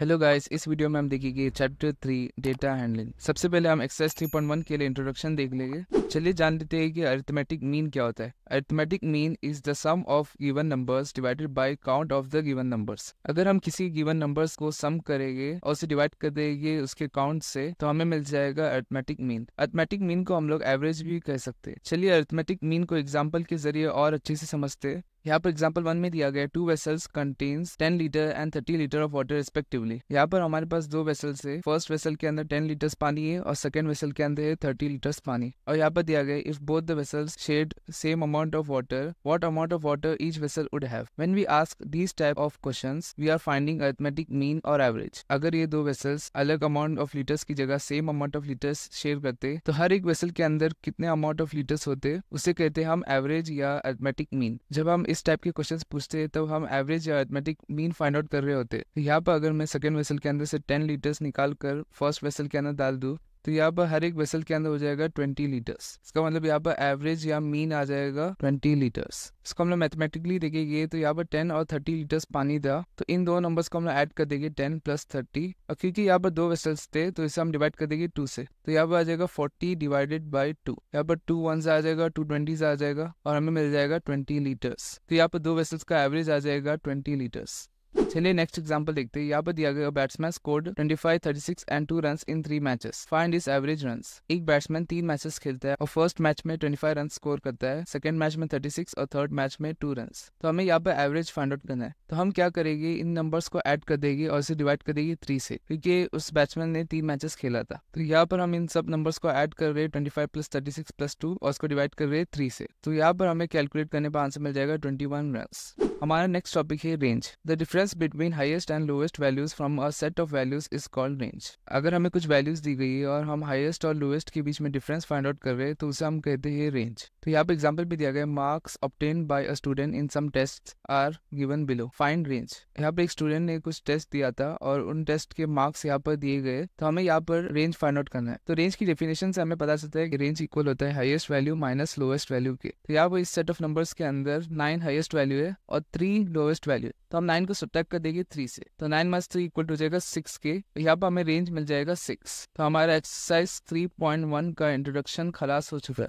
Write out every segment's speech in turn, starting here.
hello guys इस video में हम देखेंगे चैप्टर थ्री डेटा हैंडलिंग सबसे पहले हम एक्सरसाइज थ्री पॉइंट वन के लिए इंट्रोडक्शन देख लेंगे चलिए जान लेते हैं कि अर्थमेटिक मीन क्या होता है arithmetic mean is the sum of given numbers divided by count of the given numbers अगर हम किसी गिवन नंबर्स को सम करेंगे और उसे डिवाइड कर देंगे उसके काउंट से तो हमें मिल जाएगा अर्थमेटिक मीन अर्थमेटिक मीन को हम लोग एवरेज भी कह सकते हैं चलिए अर्थमेटिक मीन को एग्जाम्पल के जरिए और अच्छे से समझते हैं यहाँ पर एग्जाम्पल वन में दिया गया two vessels contains ten litre and thirty litre of water respectively यहाँ पर हमारे पास दो वेसल्स है फर्स्ट वेसल के अंदर टेन लीटर्स पानी है और सेकेंड वेसल के अंदर है थर्टी लीटर्स पानी और यहाँ पर दिया गया if both the vessels shared same amount of water what amount of water each vessel would have when we ask these type of question we are finding arithmetic mean और average अगर ये दो वेसल्स अलग amount of litres की जगह same amount of litres share करते तो हर एक वेसल के अंदर कितने अमाउंट ऑफ लीटर्स होते उसे कहते हैं हम एवरेज या अर्थमेटिक मीन जब हम इस टाइप के क्वेश्चंस पूछते हैं तो हम एवरेज या अर्थमेटिक मीन फाइंड आउट कर रहे होते तो यहाँ पर अगर मैं सेकेंड वेसल के अंदर से टेन लीटर्स निकाल कर फर्स्ट वेसल के अंदर डाल दूँ तो यहाँ पर हर एक वेसल के अंदर हो जाएगा ट्वेंटी लीटर्स इसका मतलब यहाँ पर एवरेज या मीन आ जाएगा ट्वेंटी लीटर्स इसको हम लोग मैथमेटिकली देखेंगे तो यहाँ पर टेन और थर्टी लीटर्स पानी था तो इन दो नंबर्स को हम लोग ऐड कर देंगे टेन प्लस थर्टी और क्योंकि यहाँ पर दो वेसल्स थे तो इसे हम डिवाइड कर देंगे टू से तो यहाँ पर आ जाएगा फोर्टी डिवाइडेड बाई टू यहाँ पर टू वन से आ जाएगा टू ट्वेंटी से आ जाएगा और हमें मिल जाएगा ट्वेंटी लीटर्स तो यहाँ पर दो वेसल्स का एवरेज आ जाएगा ट्वेंटी लीटर्स चलिए नेक्स्ट एग्जाम्पल देखते हैं यहाँ पर दिया गया batsman scored 25, 36 and two run in three matches find is average run एक बैट्समैन तीन मैचेस खेलता है और फर्स्ट मैच में 25 रन स्कोर करता है सेकंड मैच में 36 और थर्ड मैच में टू रन तो हमें यहाँ पर एवरेज फाइंड आउट करना है तो हम क्या करेंगे इन नंबर्स को एड कर देगी और इसे डिवाइड कर देगी थ्री से क्योंकि उस बैट्समैन ने तीन मैचेस खेला था तो यहाँ पर हम इन सब नंबर्स को एड कर रहे twenty five plus thirty six plus two और उसको डिवाइड कर रहे थ्री से तो यहाँ पर हमें कैलकुलेट करने पर आंसर मिल जाएगा ट्वेंटी वन रन हमारा नेक्स्ट टॉपिक है range the difference between highest and lowest values from a set of values is called range अगर हमें कुछ वैल्यूज दी गई है और हम हाईएस्ट और लोएस्ट के बीच में डिफरेंस फाइंड आउट कर रहे हैं तो उसे हम कहते हैं रेंज तो यहाँ पे एग्जाम्पल भी दिया गया marks obtained by a student in some test are given below find range यहाँ पे एक स्टूडेंट ने कुछ टेस्ट दिया था और उन टेस्ट के मार्क्स यहाँ पर दिए गए तो हमें यहाँ पर रेंज फाइंड आउट करना है तो रेंज की डेफिनेशन से हमें पता चलता है कि रेंज इक्वल होता है highest value minus lowest value के तो यहाँ पर इस सेट ऑफ नंबर्स के अंदर नाइन हाईएस्ट वैल्यू है और थ्री लोवेस्ट वैल्यू तो हम नाइन को तक कर देंगे थ्री से तो nine minus three equal to जाएगा सिक्स के तो यहाँ पर हमें रेंज मिल जाएगा सिक्स तो हमारा एक्सरसाइज थ्री पॉइंट वन का इंट्रोडक्शन खलास हो चुका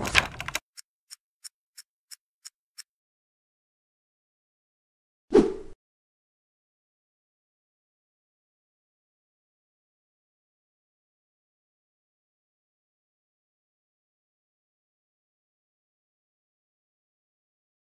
है